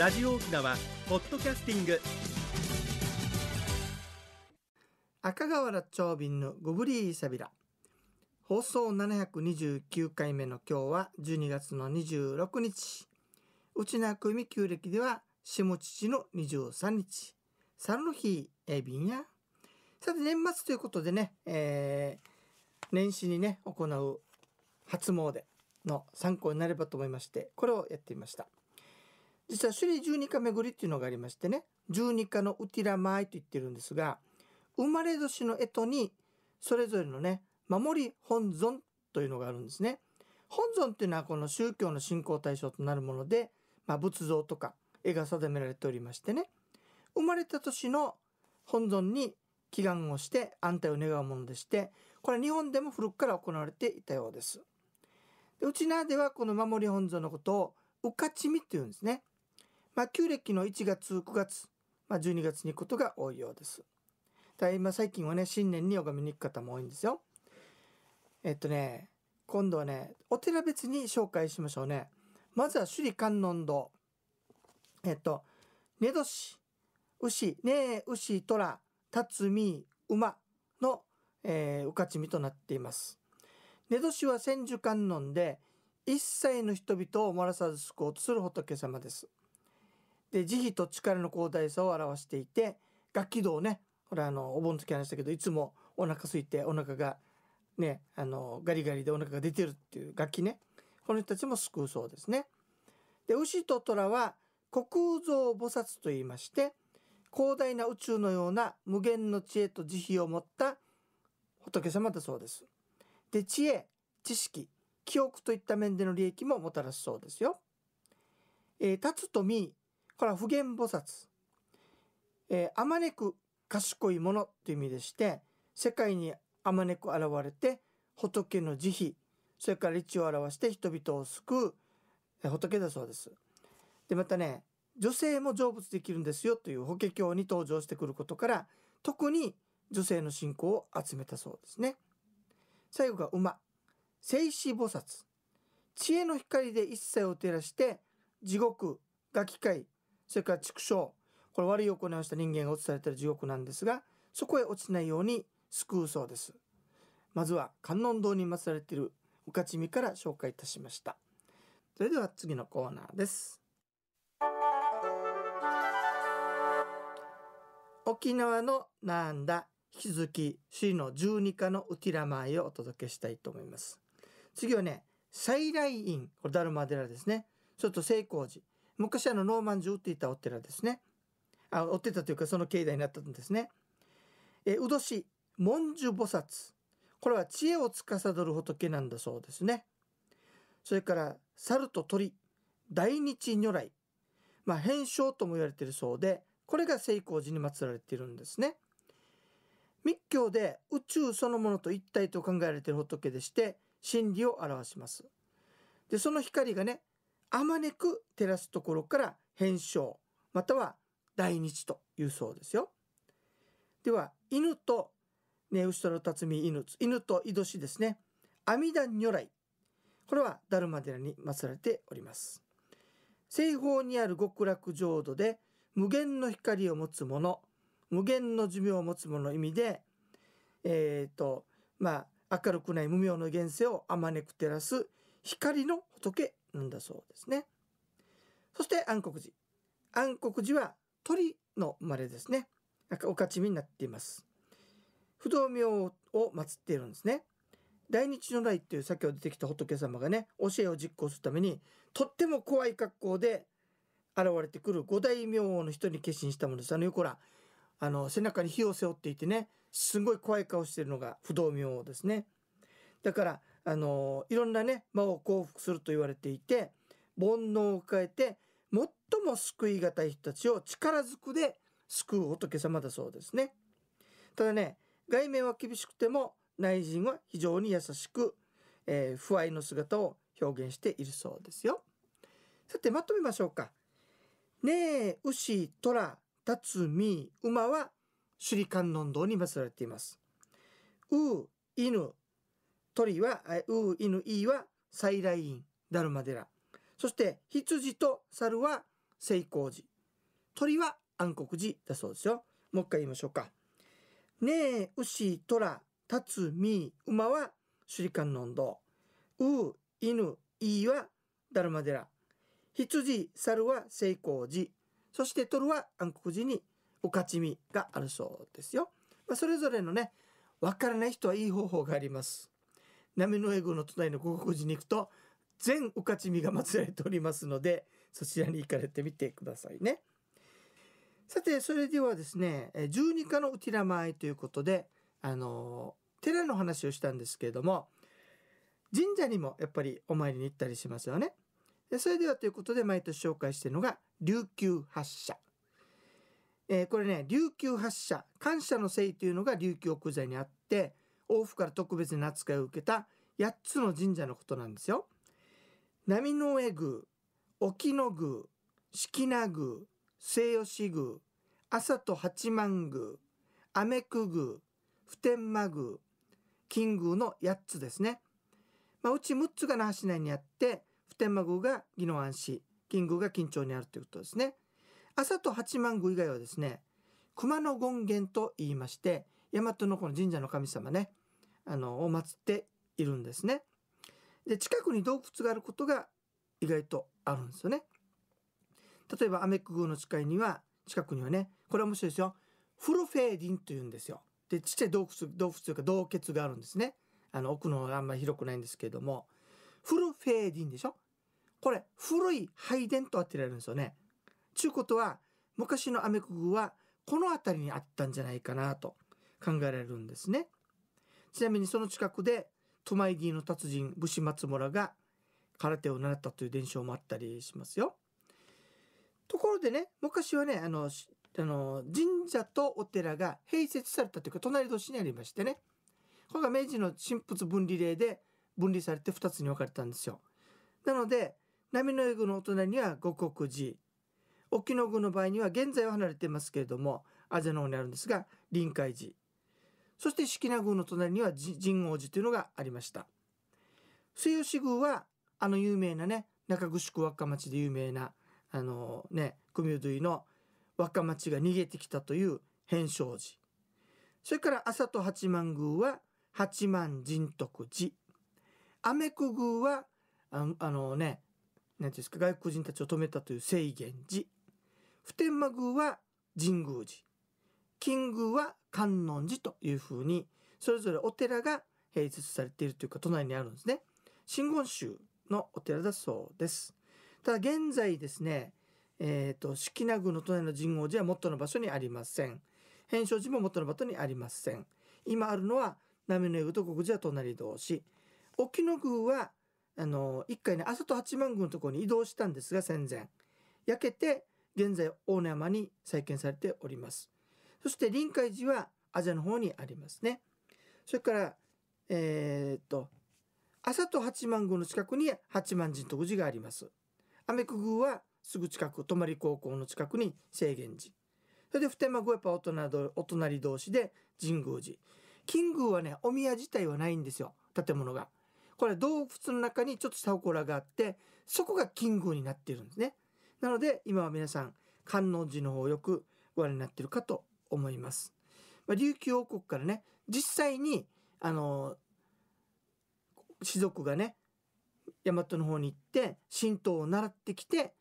ラジオ沖縄ポッドキャスティング赤瓦長瓶のゴブリーサビラ放送729回目の今日は12月の26日内ち久美旧暦では下父の23日猿の日えびんやさて年末ということでね、えー、年始にね行う初詣の参考になればと思いましてこれをやってみました実は首里十二課巡りっていうのがありましてね12科のウティラマイと言ってるんですが生まれ年の干支にそれぞれのね守り本尊というのがあるんですね。本尊っていうのはこの宗教の信仰対象となるもので、まあ、仏像とか絵が定められておりましてね生まれた年の本尊に祈願をして安泰を願うものでしてこれ日本でも古くから行われていたようです。でうちなではこの守り本尊のことを「うかちみ」っていうんですね。まあ、旧暦の1月9月、まあ、12月に行くことが多いようです。だ今最近はね新年に拝みに行く方も多いんですよ。えっとね今度はねお寺別に紹介しましょうね。まずは首里観音堂。えっと「ねど牛」「ねえ牛」「とら」「た馬」の、えー、うかちみとなっています。ねどしは千手観音で一切の人々を漏らさず救おうとする仏様です。で慈悲と力の広大さを表していて楽器道ねこれあのお盆の時話したけどいつもお腹空いてお腹がねあのガリガリでお腹が出てるっていう楽器ねこの人たちも救うそうですね。で牛と虎は国蔵菩薩と言いまして広大な宇宙のような無限の知恵と慈悲を持った仏様だそうです。で知恵知識記憶といった面での利益ももたらすそうですよ。えー、立つ富これは普賢菩薩。えー、あまねく賢いものという意味でして、世界にあまねく現れて、仏の慈悲、それから一を表して人々を救う、え仏だそうです。で、またね、女性も成仏できるんですよという法華経に登場してくることから、特に女性の信仰を集めたそうですね。最後が馬。静止菩薩。知恵の光で一切を照らして、地獄、が機。界、それから畜生これ悪い行いをした人間が落ちされてる地獄なんですがそこへ落ちないように救うそうですまずは観音堂に祀られている御徒見から紹介いたしましたそれでは次のコーナーです沖縄のなんだ引き続き市の十二課のウティラマイをお届けしたいと思います次はね再来院これダルマ寺ですねちょっと成功寺昔あのノーマン寺を売っていたお寺ですねあ追ってたというかその境内になったんですね。え土う文殊菩薩これは知恵を司る仏なんだそうですね。それから猿と鳥大日如来まあ変称とも言われているそうでこれが聖光寺に祀られているんですね。密教で宇宙そのものと一体と考えられている仏でして真理を表します。でその光がねあまねく照らすところから変生または大日というそうですよ。では犬と、ね、牛との辰巳犬犬と井戸氏ですね阿弥陀如来これは達磨寺に祀られております。西方にある極楽浄土で無限の光を持つ者無限の寿命を持つ者の意味でえっ、ー、とまあ明るくない無明の現世をあまねく照らす光の仏んだそうですねそして暗黒寺暗黒寺は鳥の生まれですねなんかおかちみになっています不動明を祀っているんですね大日如来ていう先ほど出てきた仏様がね教えを実行するためにとっても怖い格好で現れてくる五大明王の人に決心したものですあのよこらあの背中に火を背負っていてねすごい怖い顔してるのが不動明王ですねだからあのいろんなね魔を降伏すると言われていて煩悩を変えて最も救い難い人たちを力ずくで救う仏様だそうですね。ただね外面は厳しくても内陣は非常に優しく、えー、不愛の姿を表現しているそうですよ。さてまとめましょうか。ねえ牛虎辰巳馬は首里観音堂に祀られています。う犬鳥は、う、イいはイン、ダルマデラ。そして羊と猿は成功寺。鳥は暗黒寺だそうですよ。もう一回言いましょうか。ねえ、牛、虎、たつ、み、馬は首里館の運動。う、犬、いはダルマデラ。羊、猿は成功寺。そして鳥は暗黒寺におかちみがあるそうですよ。まあ、それぞれのね、わからない人はいい方法があります。波の英の都内の五穀寺に行くと全御徒神が祀られておりますのでそちらに行かれてみてくださいね。さてそれではですね十二課のうちらまいということであの寺の話をしたんですけれども神社にもやっぱりお参りに行ったりしますよね。それではということで毎年紹介してるのが琉球発射、えー、これね琉球発射感謝の聖というのが琉球奥座にあって王府から特別な扱いを受けた8つの神社のことなんですよ。波の上宮、沖野宮、式名宮、西吉宮、朝と八幡宮、アメ宮、普天間宮、金宮の8つですね。まあ、うち6つが那覇市内にあって、普天間宮が宜野湾市、金宮が緊町にあるということですね。朝と八幡宮以外はですね、熊野権現と言いまして、大和のこの神社の神様ね、あのを祀っているんですね。で近くに洞窟があることが意外とあるんですよね。例えばアメック宮の近いには近くにはねこれ面白いですよフロフェーディンというんですよ。でちっちゃい洞窟洞窟というか洞穴があるんですね。あの奥のあんまり広くないんですけれどもフルフェーディンでしょこれ古い拝殿と当てられるんですよね。ちゅうことは昔のアメックグはこの辺りにあったんじゃないかなと考えられるんですね。ちなみにその近くでトマイディの達人武士松村が空手を習ったという伝承もあったりしますよ。ところでね昔はねあのあの神社とお寺が併設されたというか隣同士にありましてねこれが明治の神仏分離令で分離されて2つに分かれたんですよ。なので波の江郡のお隣には五国寺沖の宮の場合には現在は離れてますけれどもあぜの方にあるんですが臨海寺そして式名宮の隣には神王寺というのがありました末吉宮はあの有名なね中城区若町で有名なあのね組類の若町が逃げてきたという変勝寺それから朝と八幡宮は八幡神徳寺アメク宮はああのね何ていうんですか外国人たちを止めたという清源寺普天間宮は神宮寺金宮は観音寺というふうにそれぞれお寺が併設されているというか都内にあるんですね真言宗のお寺だそうですただ現在ですねえー、と式名宮の隣の神宮寺は元の場所にありません変勝寺も元の場所にありません今あるのは波の湯と国寺は隣同士沖野宮はあの一回ね朝と八幡宮のところに移動したんですが戦前焼けて現在大根山に再建されておりますそして臨海寺はアジアの方にありますね。それから、えー、っと、朝と八幡宮の近くに八幡神徳寺があります。アメク宮はすぐ近く、泊高校の近くに制限寺。それで普天間宮はやっぱお隣お隣同士で神宮寺。金宮はね、お宮自体はないんですよ、建物が。これ洞窟の中にちょっとした祠があって、そこが金宮になっているんですね。なので、今は皆さん、観音寺の方をよくご覧になっているかと思います。まあ、琉球王国からね実際にあの士族がね大和の方に行って神道を習ってきて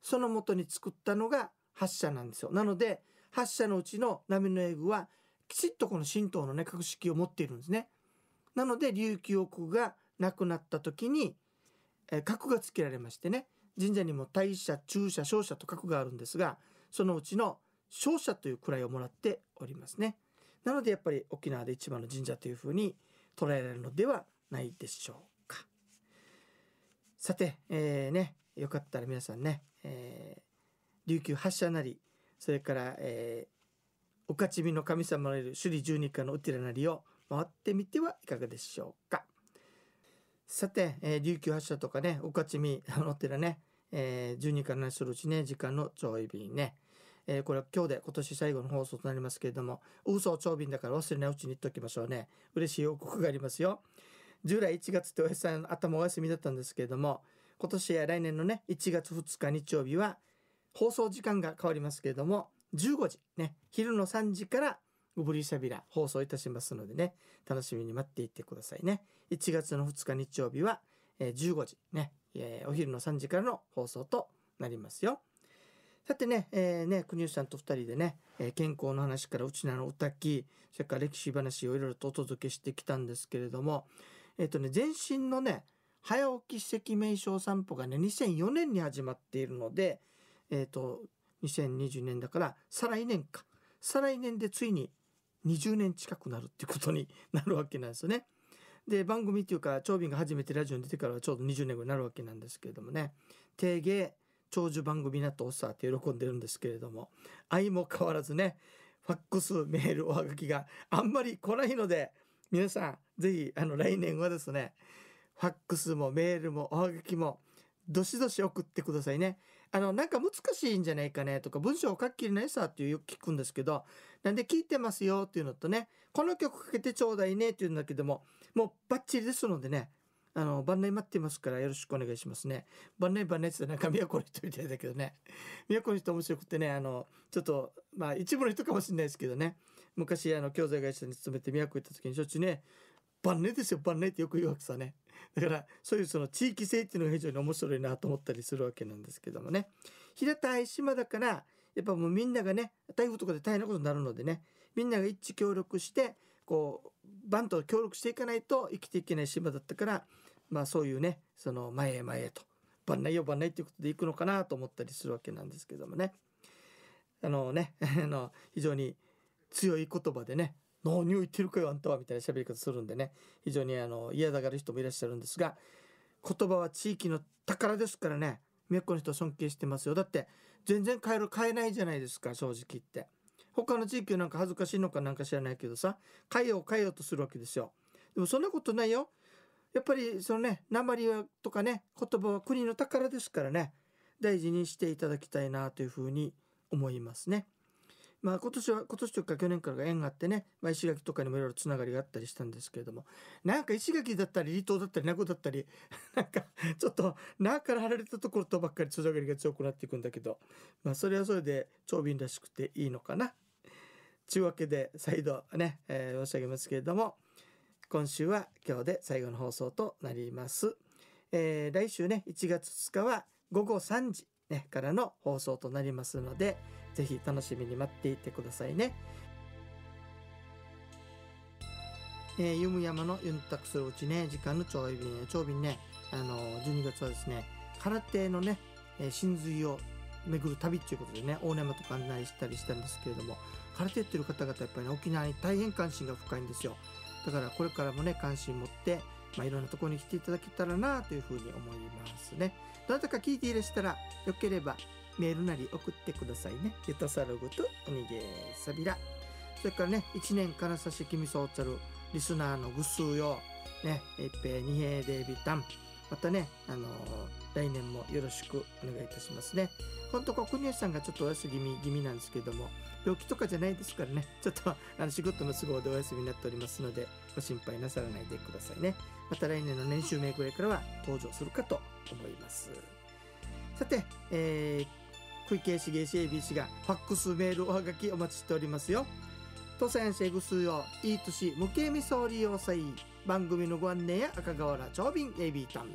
その元に作ったのが8社なんですよ。なので8社のうちの波の絵具はきちっとこの神道のね格式を持っているんですね。なので琉球王国が亡くなった時に、え格がつけられましてね神社にも大社中社小社と格があるんですがそのうちの勝者という位をもらっておりますねなのでやっぱり沖縄で一番の神社というふうに捉えられるのではないでしょうかさて、えー、ねよかったら皆さんね、えー、琉球発射なりそれから、えー、おかちみの神様のいる首里十二家のお寺なりを回ってみてはいかがでしょうかさて、えー、琉球発射とかねおかちみのお寺ね、えー、1家の話するうちね時間のちょい便ねえー、これは今日で今年最後の放送となりますけれども、嘘を長瓶だから忘れないうちに言っておきましょうね。嬉しい報告がありますよ。従来1月っておやさん頭お休みだったんですけれども、今年や来年のね、1月2日日曜日は、放送時間が変わりますけれども、15時、ね、昼の3時から、グブリシャビラ放送いたしますのでね、楽しみに待っていてくださいね。1月の2日日曜日は、えー、15時ね、えー、お昼の3時からの放送となりますよ。さてね、えー、ね、国吉さんと2人でね、えー、健康の話からうちなの歌き、それから歴史話をいろいろとお届けしてきたんですけれども、えっ、ー、とね、前身のね、早起き史跡名称散歩がね、2004年に始まっているので、えっ、ー、と、2020年だから、再来年か。再来年でついに20年近くなるっていうことになるわけなんですよね。で、番組っていうか、長瓶が初めてラジオに出てからはちょうど20年ぐらいになるわけなんですけれどもね、定芸、長寿番組になっておっさって喜んでるんですけれども相も変わらずねファックスメールおはがきがあんまり来ないので皆さん是非あの来年はですねファックスもメールもおはがきもどしどし送ってくださいね。あの、なんか難しいんじゃないかねとか、文章を書ききれないさっていうよく聞くんですけど、なんで聞いてますよっていうのとね、この曲かけてちょうだいねっていうんだけども、もうバッチリですのでね、あの番年待ってますからよろしくお願いしますね晩年晩年ってなんか都の人みたいだけどね都の人面白くてねあのちょっとまあ一部の人かもしれないですけどね昔あの教材会社に勤めて都行った時にしょっちゅうね番年ですよ番年ってよく言うわけさねだからそういうその地域性っていうのが非常に面白いなと思ったりするわけなんですけどもね平たい島だからやっぱもうみんながね台風とかで大変なことになるのでねみんなが一致協力してこうバンと協力していかないと生きていけない島だったからまあそういうねその前へ前へと番内よ番内っていうことでいくのかなと思ったりするわけなんですけどもねあのね あの非常に強い言葉でね「何を言ってるかよあんたは」みたいな喋り方するんでね非常にあの嫌だがる人もいらっしゃるんですが言葉は地域の宝ですからね都の人尊敬してますよだって全然カえる変えないじゃないですか正直言って。他の地域なんか恥ずかしいのかなんか知らないけどさ変えよう変えようとするわけですよでもそんなことないよやっぱりそのね鉛とかね言葉は国の宝ですからね大事にしていただきたいなというふうに思いますね。まあ今年は今年というか去年からが縁があってね、まあ、石垣とかにもいろいろつながりがあったりしたんですけれどもなんか石垣だったり離島だったり名古屋だったり なんかちょっと名から離れたところとばっかりつながりが強くなっていくんだけど、まあ、それはそれで長瓶らしくていいのかなちゅうわけで再度ね、えー、申し上げますけれども今週は今日で最後の放送となります。えー、来週ね1月2日は午後3時、ね、からの放送となりますのでぜひ楽しみに待っていてくださいね。えー、ユムヤのユンタクするうちね時間の長瓶長瓶ねあの12月はですね空手のね神髄を巡る旅ということでね大山とか案内したりしたんですけれども空手ってる方々やっぱり、ね、沖縄に大変関心が深いんですよだからこれからもね関心持って、まあ、いろんなところに来ていただけたらなというふうに思いますねどなたか聞いていらしたらよければメールなり送ってくださいねゆたさろぐとおにげさびらそれからね1年からさしきみそうちゃるリスナーのぐすうよねえっぺにへでびたんまたねあのー、来年もよろしくお願いいたしますねほんとこ国吉さんがちょっとお休み気味なんですけども病気とかじゃないですからね ちょっとあの仕事の都合でお休みになっておりますのでご心配なさらないでくださいねまた来年の年収名ぐらいからは登場するかと思いますさて、えー、小池茂氏 ABC がファックスメールおはがきお待ちしておりますよ当選者ぐ数よいい年無形味総理要塞番組のご案内や赤瓦長瓶 AB タン